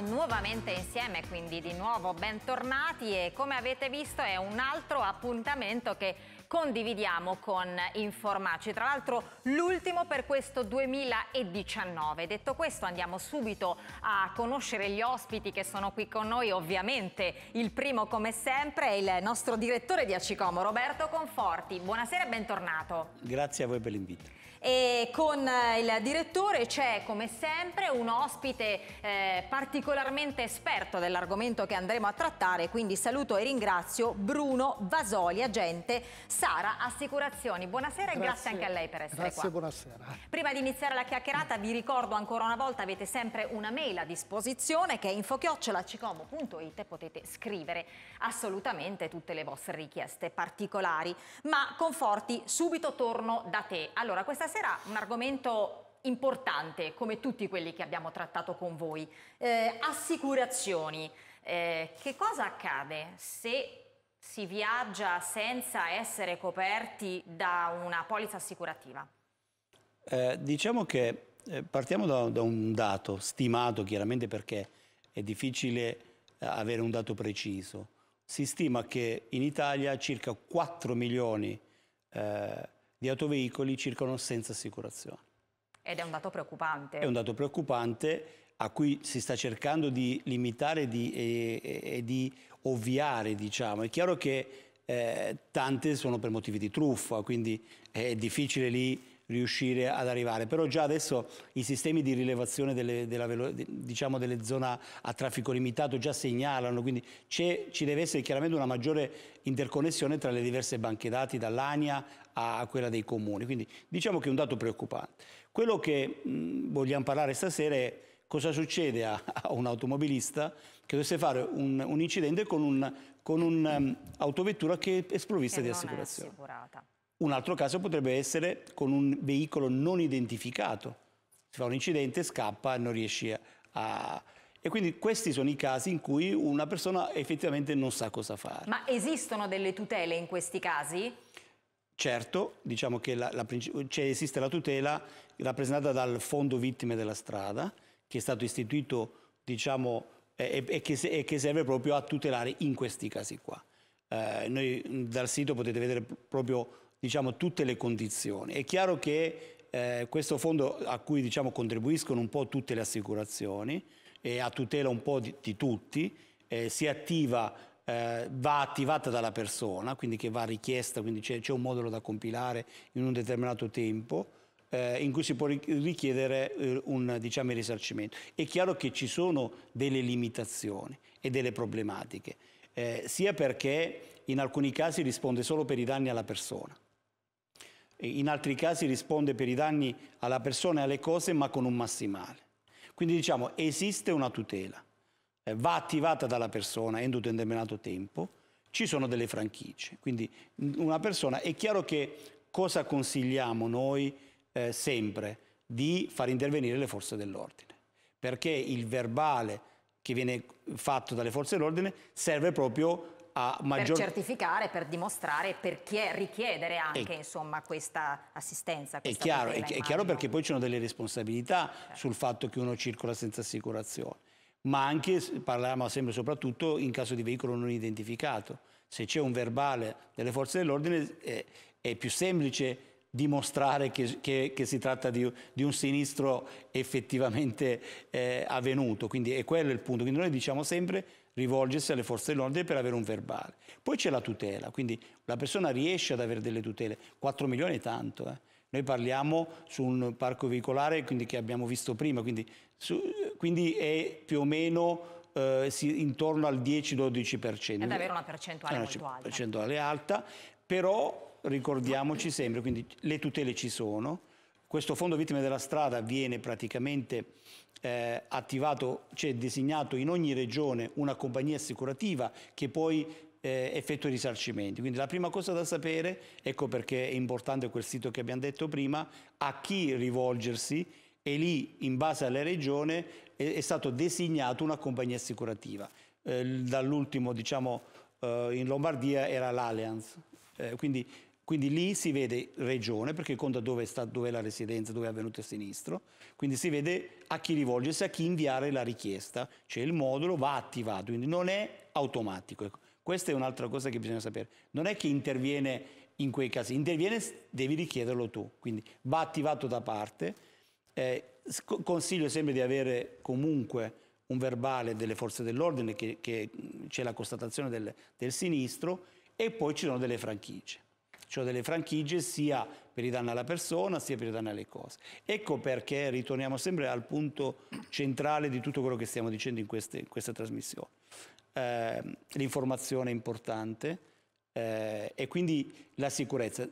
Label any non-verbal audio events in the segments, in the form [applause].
nuovamente insieme, quindi di nuovo bentornati e come avete visto è un altro appuntamento che condividiamo con Informaci. Tra l'altro l'ultimo per questo 2019. Detto questo andiamo subito a conoscere gli ospiti che sono qui con noi. Ovviamente il primo come sempre è il nostro direttore di Acicomo, Roberto Conforti. Buonasera e bentornato. Grazie a voi per l'invito. E con eh, il direttore c'è come sempre un ospite eh, particolarmente esperto dell'argomento che andremo a trattare, quindi saluto e ringrazio Bruno Vasoli, agente Sara Assicurazioni. Buonasera grazie, e grazie anche a lei per essere grazie, qua. Grazie, buonasera. Prima di iniziare la chiacchierata vi ricordo ancora una volta avete sempre una mail a disposizione che è infochiocciolacicomo.it potete scrivere assolutamente tutte le vostre richieste particolari. Ma Conforti, subito torno da te. Allora, questa sera un argomento importante come tutti quelli che abbiamo trattato con voi. Eh, assicurazioni. Eh, che cosa accade se si viaggia senza essere coperti da una polizza assicurativa? Eh, diciamo che eh, partiamo da, da, un dato stimato chiaramente perché è difficile eh, avere un dato preciso. Si stima che in Italia circa 4 milioni eh, di autoveicoli circolano senza assicurazione. Ed è un dato preoccupante. È un dato preoccupante a cui si sta cercando di limitare e e, e di eh, ovviare, diciamo. È chiaro che eh, tante sono per motivi di truffa, quindi è difficile lì riuscire ad arrivare. Però già adesso i sistemi di rilevazione delle, della, diciamo delle zone a traffico limitato già segnalano, quindi ci deve essere chiaramente una maggiore interconnessione tra le diverse banche dati, dall'ANIA a quella dei comuni. Quindi diciamo che è un dato preoccupante. Quello che mh, vogliamo parlare stasera è cosa succede a, [laughs] a un automobilista che dovesse fare un, un incidente con un'autovettura ehm, um, che è sprovvista che di assicurazione. Un altro caso potrebbe essere con un veicolo non identificato. Si fa un incidente, scappa e non riesce a... E quindi questi sono i casi in cui una persona effettivamente non sa cosa fare. Ma esistono delle tutele in questi casi? Certo, diciamo che la, la, cioè esiste la tutela rappresentata dal Fondo Vittime della Strada, che è stato istituito diciamo, e, e, che, e, che, serve proprio a tutelare in questi casi qua. Eh, noi mm, dal sito potete vedere proprio diciamo, tutte le condizioni. È chiaro che eh, questo fondo a cui diciamo, contribuiscono un po' tutte le assicurazioni e a tutela un po' di, di tutti, eh, si attiva eh, va attivata dalla persona, quindi che va richiesta, quindi c'è, un modulo da compilare in un determinato tempo eh, in cui si può richiedere eh, un diciamo, risarcimento. È chiaro che ci sono delle limitazioni e delle problematiche, eh, sia perché in alcuni casi risponde solo per i danni alla persona, in altri casi risponde per i danni alla persona e alle cose ma con un massimale. Quindi diciamo esiste una tutela, eh, va attivata dalla persona entro un determinato tempo, ci sono delle franchigie, quindi una persona è chiaro che cosa consigliamo noi eh, sempre di far intervenire le forze dell'ordine, perché il verbale che viene fatto dalle forze dell'ordine serve proprio a maggior... Per certificare, per dimostrare, per richiedere anche e... Ecco. insomma, questa assistenza. Questa è, chiaro, tutela, è chiaro, perché poi ci sono delle responsabilità certo. sul fatto che uno circola senza assicurazione, ma anche, parliamo sempre e soprattutto in caso di veicolo non identificato. Se c'è un verbale delle forze dell'ordine è, eh, è più semplice dimostrare che, che, che, si tratta di, di un sinistro effettivamente eh, avvenuto. Quindi è quello il punto. Quindi noi diciamo sempre rivolgersi alle forze dell'ordine per avere un verbale. Poi c'è la tutela, quindi la persona riesce ad avere delle tutele. 4 milioni è tanto. Eh. Noi parliamo su un parco veicolare quindi, che abbiamo visto prima, quindi, su, quindi è più o meno... Eh, si, intorno al 10-12%. È davvero una percentuale una molto alta. percentuale alta, però ricordiamoci sempre, quindi le tutele ci sono, questo fondo vittime della strada viene praticamente eh, attivato, cioè designato in ogni regione una compagnia assicurativa che poi eh, effettua i risarcimenti. Quindi la prima cosa da sapere, ecco perché è importante quel sito che abbiamo detto prima, a chi rivolgersi e lì in base alla regione è, è stato designato una compagnia assicurativa. Eh, dall'ultimo diciamo eh, in Lombardia era l'Allianz. Eh, quindi quindi lì si vede regione, perché conta dove, sta, dove è la residenza, dove è avvenuto il sinistro. Quindi si vede a chi rivolgersi, a chi inviare la richiesta. Cioè il modulo va attivato, quindi non è automatico. Ecco. Questa è un'altra cosa che bisogna sapere. Non è che interviene in quei casi, interviene devi richiederlo tu. Quindi va attivato da parte. Eh, consiglio sempre di avere comunque un verbale delle forze dell'ordine, che, che c'è la constatazione del, del sinistro, e poi ci sono delle franchigie cioè delle franchigie, sia per i danni alla persona, sia per i danni alle cose. Ecco perché ritorniamo sempre al punto centrale di tutto quello che stiamo dicendo in, queste, in questa trasmissione. Eh, l'informazione è importante eh, e quindi la sicurezza.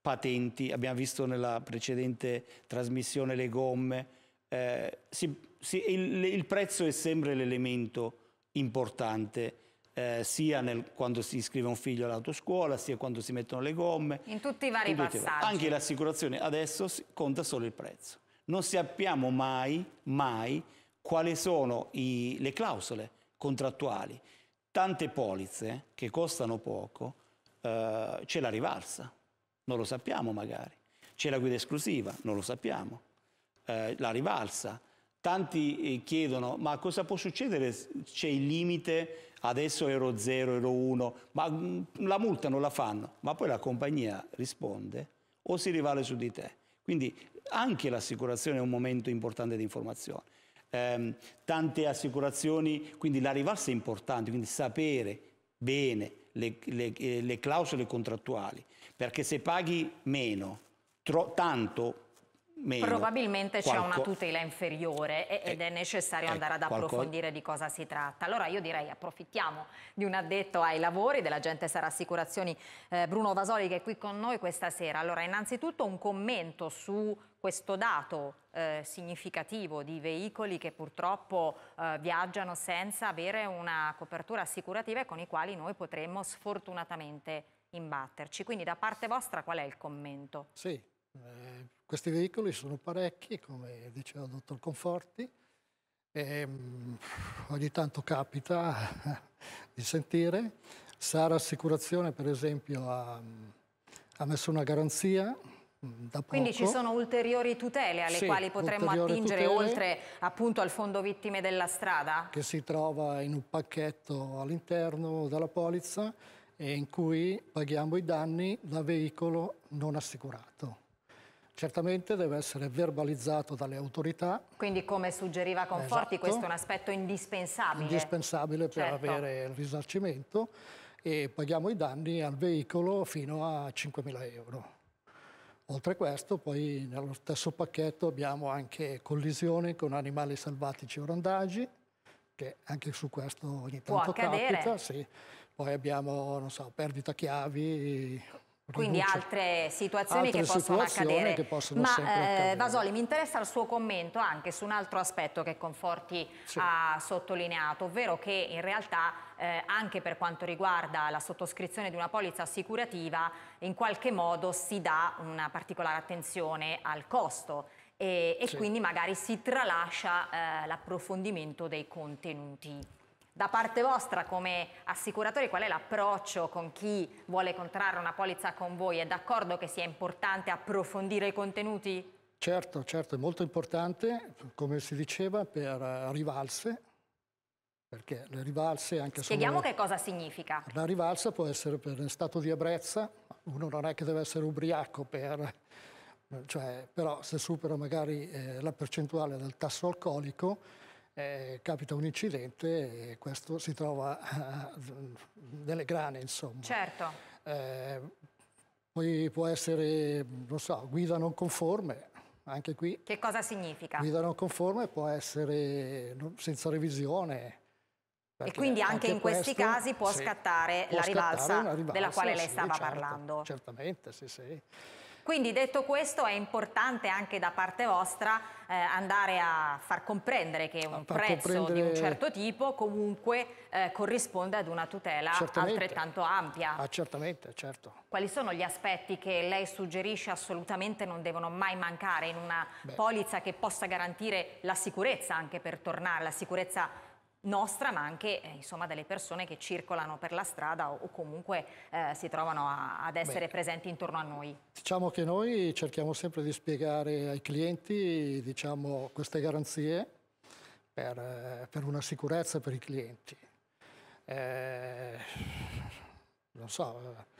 Patenti, abbiamo visto nella precedente trasmissione le gomme, eh, si, si, il, il prezzo è sempre l'elemento importante eh, sia nel, quando si iscrive un figlio all'autoscuola, sia quando si mettono le gomme. In tutti i vari tutti passaggi. Anche l'assicurazione adesso conta solo il prezzo. Non sappiamo mai, mai, quali sono i, le clausole contrattuali. Tante polizze che costano poco, eh, c'è la rivalsa, non lo sappiamo magari. C'è la guida esclusiva, non lo sappiamo. Eh, la rivalsa, tanti eh, chiedono ma cosa può succedere c'è il limite adesso euro 0 euro 1 ma mm, la multa non la fanno ma poi la compagnia risponde o si rivale su di te quindi anche l'assicurazione è un momento importante di informazione eh, tante assicurazioni quindi la rivalsa è importante quindi sapere bene le, le, eh, le clausole contrattuali perché se paghi meno tanto Meno. Probabilmente c'è una tutela inferiore eh, ed è necessario eh, andare ad approfondire di cosa si tratta. Allora io direi approfittiamo di un addetto ai lavori dell'agente Sara Assicurazioni eh, Bruno Vasoli che è qui con noi questa sera. Allora innanzitutto un commento su questo dato eh, significativo di veicoli che purtroppo eh, viaggiano senza avere una copertura assicurativa e con i quali noi potremmo sfortunatamente imbatterci. Quindi da parte vostra qual è il commento? Sì. Eh, questi veicoli sono parecchi, come diceva il dottor Conforti, e, mh, mm, ogni tanto capita [laughs] di sentire. Sara Assicurazione, per esempio, ha, mm, ha messo una garanzia mm, quindi ci sono ulteriori tutele alle sì, quali potremmo attingere oltre appunto al fondo vittime della strada? Che si trova in un pacchetto all'interno della polizza e in cui paghiamo i danni da veicolo non assicurato certamente deve essere verbalizzato dalle autorità. Quindi come suggeriva Conforti esatto. questo è un aspetto indispensabile? Indispensabile per certo. avere il risarcimento e paghiamo i danni al veicolo fino a 5.000 euro. Oltre a questo, poi nello stesso pacchetto abbiamo anche collisioni con animali selvatici o randaggi, che anche su questo ogni tanto capita. Sì. Poi abbiamo, so, perdita chiavi, quindi riduce. altre situazioni altre che possono situazioni accadere. Che possono Ma Eh, Vasoli, mi interessa il suo commento anche su un altro aspetto che Conforti sì. ha sottolineato, ovvero che in realtà eh, anche per quanto riguarda la sottoscrizione di una polizza assicurativa in qualche modo si dà una particolare attenzione al costo e, e sì. quindi magari si tralascia eh, l'approfondimento dei contenuti da parte vostra come assicuratori qual è l'approccio con chi vuole contrarre una polizza con voi? È d'accordo che sia importante approfondire i contenuti? Certo, certo, è molto importante, come si diceva, per rivalse, perché le rivalse anche Spieghiamo solo... che cosa significa. La rivalsa può essere per stato di ebbrezza, uno non è che deve essere ubriaco per... Cioè, però se supera magari eh, la percentuale del tasso alcolico eh, capita un incidente e questo si trova eh, nelle grane, insomma. Certo. Eh, poi può essere, non so, guida non conforme, anche qui. Che cosa significa? Guida non conforme può essere senza revisione, e quindi anche, anche in questi casi può sì, scattare può la rivalsa, scattare rivalsa, della quale lei stava certo, parlando. Certamente, sì, sì. Quindi detto questo è importante anche da parte vostra eh, andare a far comprendere che un prezzo comprendere... di un certo tipo comunque eh, corrisponde ad una tutela certamente. altrettanto ampia. Ah, certamente, certo. Quali sono gli aspetti che lei suggerisce assolutamente non devono mai mancare in una Beh. polizza che possa garantire la sicurezza anche per tornare, la sicurezza nostra ma anche eh, insomma, delle persone che circolano per la strada o, o comunque eh, si trovano a, ad essere Beh, presenti intorno a noi. Diciamo che noi cerchiamo sempre di spiegare ai clienti diciamo, queste garanzie per, eh, per, una sicurezza per i clienti. Eh, non so, eh,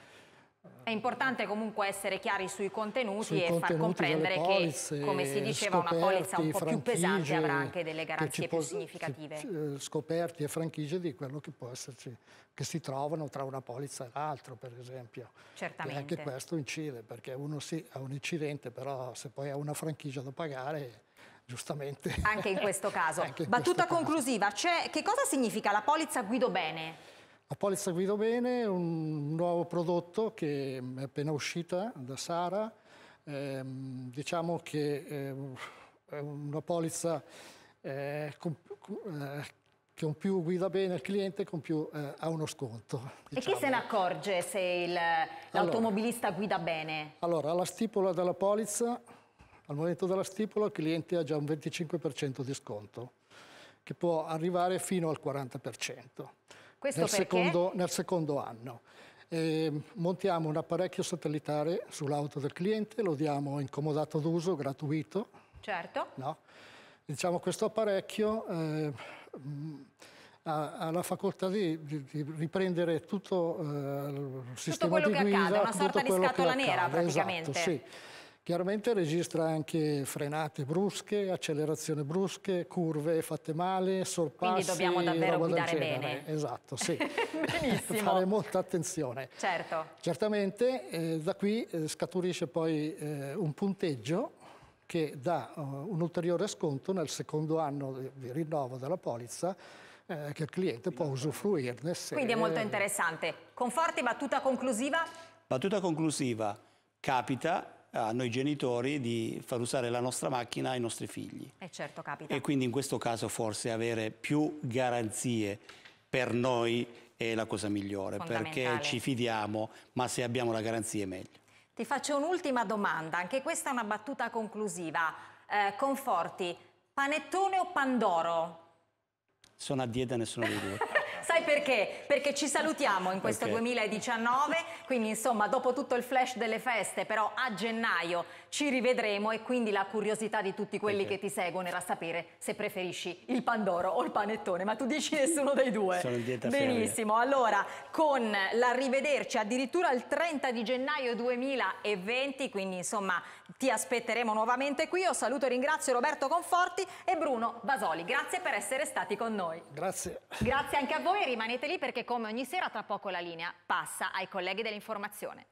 è importante comunque essere chiari sui contenuti sui e contenuti far comprendere polizze, che, come si diceva, scoperti, una polizza un po' più pesante avrà anche delle garanzie può, più significative. Eh, scoperti e franchigie di quello che può esserci, che si trovano tra una polizza e l'altro, per esempio. Certamente. E anche questo incide, perché uno sì, ha un incidente, però se poi ha una franchigia da pagare giustamente. Anche in questo [laughs] caso. Battuta conclusiva, caso. che cosa significa la polizza Guido Bene? A Polizza Guido Bene, un nuovo prodotto che è appena uscita da Sara. Eh, diciamo che eh, è una polizza eh, con, con eh, più guida bene il cliente, con più eh, ha uno sconto. Diciamo. E chi diciamo. se ne accorge se l'automobilista allora, guida bene? Allora, alla stipula della polizza, al momento della stipula, il cliente ha già un 25% di sconto, che può arrivare fino al 40%. Questo nel, secondo, nel secondo anno. E montiamo un apparecchio satellitare sull'auto del cliente, lo diamo in comodato d'uso, gratuito. Certo. No? Diciamo questo apparecchio eh, ha, ha, la facoltà di, di, di riprendere tutto eh, il sistema di guida. Tutto quello che accade, una sorta di scatola nera esatto, praticamente. Esatto, sì. Chiaramente registra anche frenate brusche, accelerazioni brusche, curve fatte male, sorpassi. Quindi dobbiamo davvero guidare bene. Esatto, sì. [laughs] Benissimo. Fare molta attenzione. Certo. Certamente eh, da qui eh, scaturisce poi eh, un punteggio che dà uh, un ulteriore sconto nel secondo anno eh, di, rinnovo della polizza eh, che il cliente può usufruirne. Se... Quindi è molto interessante. Conforti, battuta conclusiva? Battuta conclusiva. Capita eh, a noi genitori di far usare la nostra macchina ai nostri figli. E, eh, certo, e quindi in questo caso forse avere più garanzie per noi è la cosa migliore, perché ci fidiamo, ma se abbiamo la garanzia è meglio. Ti faccio un'ultima domanda, anche questa è una battuta conclusiva. Eh, conforti, panettone o pandoro? Sono a dieta nessuno dei due. [laughs] Sai perché? Perché ci salutiamo in questo okay. 2019, quindi insomma dopo tutto il flash delle feste, però a gennaio ci rivedremo e quindi la curiosità di tutti quelli okay. che ti seguono era sapere se preferisci il pandoro o il panettone, ma tu dici nessuno dei due. Sono dieta Benissimo, seria. allora con l'arrivederci addirittura il 30 di gennaio 2020, quindi insomma ti aspetteremo nuovamente qui. Io saluto e ringrazio Roberto Conforti e Bruno Basoli. Grazie per essere stati con noi. Grazie. Grazie anche a voi voi rimanete lì perché come ogni sera tra poco la linea passa ai colleghi dell'informazione.